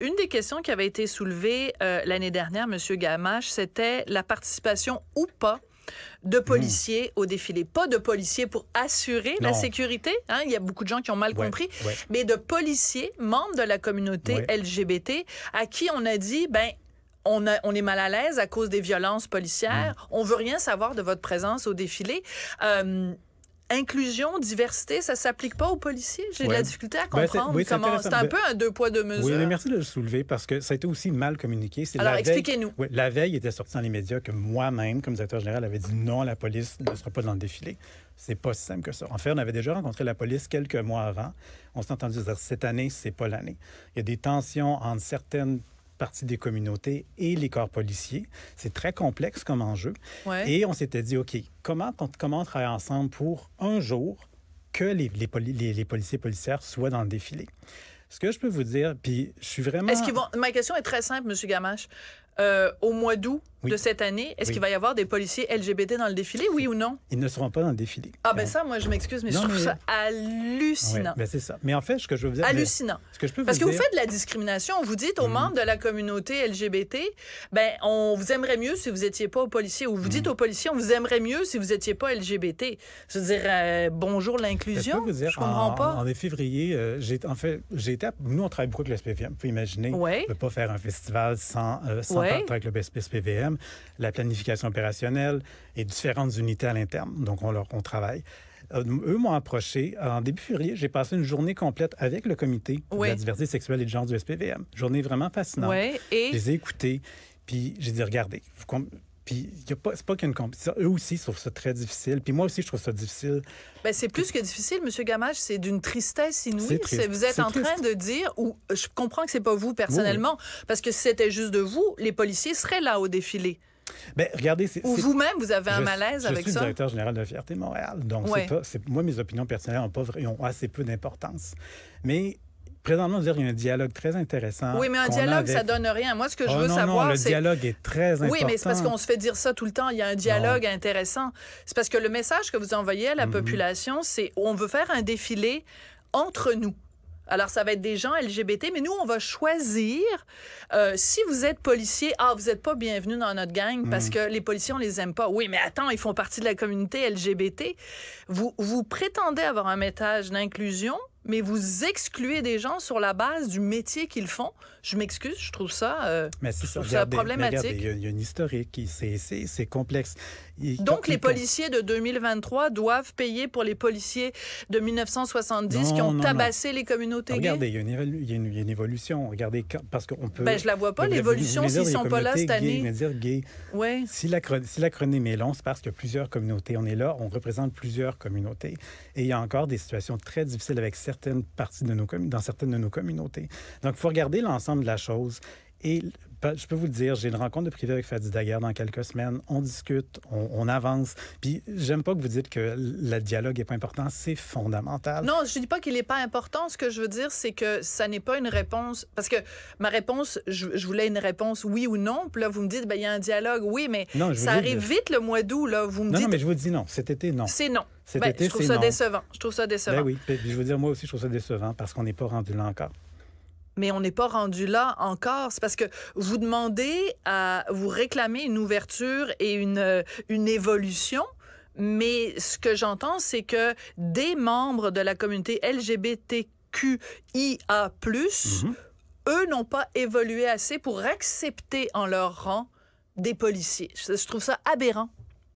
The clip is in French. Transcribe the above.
Une des questions qui avait été soulevée euh, l'année dernière, Monsieur Gamache, c'était la participation ou pas de hmm. policiers au défilé. Pas de policiers pour assurer la sécurité, hein. il y a beaucoup de gens qui ont mal compris, mais de policiers, membres de la communauté LGBT, à qui on a dit, ben, on, est mal à l'aise à cause des violences policières. Hmm. On veut rien savoir de votre présence au défilé. Euh, inclusion, diversité, ça s'applique pas aux policiers. J'ai de la difficulté à ben, comprendre oui, comment. C'est un ben, peu un deux poids deux mesures. Oui, mais merci de le soulever parce que ça a été aussi mal communiqué. Alors expliquez-nous. la veille, il était sorti dans les médias que moi-même, comme directeur général, avait dit non, la police ne sera pas dans le défilé. C'est pas si simple que ça. En fait, on avait déjà rencontré la police quelques mois avant. On s'est entendu dire cette année, c'est pas l'année. Il y a des tensions entre certaines partie des communautés et les corps policiers. C'est très complexe comme enjeu. Et on s'était dit, OK, comment, comment on ensemble pour un jour que les, les, policiers policières soient dans le défilé? Ce que je peux vous dire, puis je suis vraiment. Est-ce Ma question est très simple, M. Gamache. Euh, au mois d'août de cette année, est-ce qu'il va y avoir des policiers LGBT dans le défilé, oui ou non? Ils ne seront pas dans le défilé. Ah, ben ça, moi, je m'excuse, mais je trouve ça hallucinant. Ben, c'est ça. Mais en fait, ce que je veux vous dire. Hallucinant. Ce que je peux vous Parce que vous faites de la discrimination. Vous dites aux mhm. membres de la communauté LGBT, ben, on vous aimerait mieux si vous n'étiez pas policier. Ou vous dites mhm. aux policiers, on vous aimerait mieux si vous n'étiez pas LGBT. Je veux dire, euh, bonjour l'inclusion. Ben, je, peux vous je comprends pas. En, février, euh, j'ai en fait, j'ai nous, on travaille beaucoup avec le SPVM. Vous pouvez imaginer, on ne peut pas faire un festival sans, euh, avec le SPVM, la planification opérationnelle et différentes unités à l'interne. Donc, on, travaille. Euh, eux m'ont approché. En début février, j'ai passé une journée complète avec le comité de la diversité sexuelle et de genre du SPVM. Journée vraiment fascinante. Je les ai écoutés, puis j'ai dit, regardez, vous puis c'est pas qu'une compétition. Eux aussi ils trouvent ça très difficile. Puis moi aussi, je trouve ça difficile. Ben, c'est plus que difficile, M. Gamache, c'est d'une tristesse inouïe. Triste. Vous êtes en train de dire, ou je comprends que c'est pas vous personnellement, parce que si c'était juste de vous, les policiers seraient là au défilé. Ben, regardez, Ou vous-même, vous avez un malaise avec ça. Je suis directeur général de la Fierté Montréal, donc c'est pas, moi, mes opinions personnelles ont, pas, ont assez peu d'importance. Mais présentement, dire, qu'il y a un dialogue très intéressant. Oui, mais un dialogue, ça ça donne rien. Moi, ce que je oh veux savoir, c'est... Le dialogue est très important. Oui, mais c'est parce qu'on se fait dire ça tout le temps. Il y a un dialogue intéressant. C'est parce que le message que vous envoyez à la mhm. population, c'est on veut faire un défilé entre nous. Alors, ça va être des gens LGBT, mais nous, on va choisir. Euh, si vous êtes policier, ah, vous n'êtes pas bienvenu dans notre gang parce mhm. que les policiers, on les aime pas. Oui, mais attends, ils font partie de la communauté LGBT. Vous, vous prétendez avoir un message d'inclusion, mais vous excluez des gens sur la base du métier qu'ils font. Je m'excuse, je trouve ça, problématique. Euh, mais regardez, problématique. Il y, a une historique, c'est complexe. Donc, les policiers de 2023 doivent payer pour les policiers de 1970 qui ont tabassé les communautés gays? Regardez, il y, a une évolution. Regardez, parce qu'on peut... Ben, je la vois pas, l'évolution, s'ils sont pas là cette année. Si, la, si la chronique est longue, c'est parce que plusieurs communautés. On est là, on représente plusieurs communautés. Et il y a encore des situations très difficiles avec certains de nos dans certaines de nos communautés. Donc, il faut regarder l'ensemble de la chose et je peux vous le dire, j'ai une rencontre de privé avec Fadi Daguerre dans quelques semaines. On discute, on, avance. Puis j'aime pas que vous dites que le dialogue est pas important. C'est fondamental. Non, je dis pas qu'il n'est pas important. Ce que je veux dire, c'est que ça n'est pas une réponse. Parce que ma réponse, je, voulais une réponse oui ou non. Puis là, vous me dites, ben il y a un dialogue. Oui, mais ça arrive vite le mois d'août. Là, vous me non, dites. Non, mais je vous dis non. Cet été, non. C'est non. Cet ben, je trouve ça décevant. Je trouve ça ben décevant. Ben oui, je veux dire, moi aussi, je trouve ça décevant parce qu'on n'est pas rendu là encore mais on n'est pas rendu là encore. C'est parce que vous demandez à vous réclamez une ouverture et une, euh, une évolution. Mais ce que j'entends, c'est que des membres de la communauté LGBTQIA+, mhm. eux n'ont pas évolué assez pour accepter en leur rang des policiers. Je trouve ça aberrant.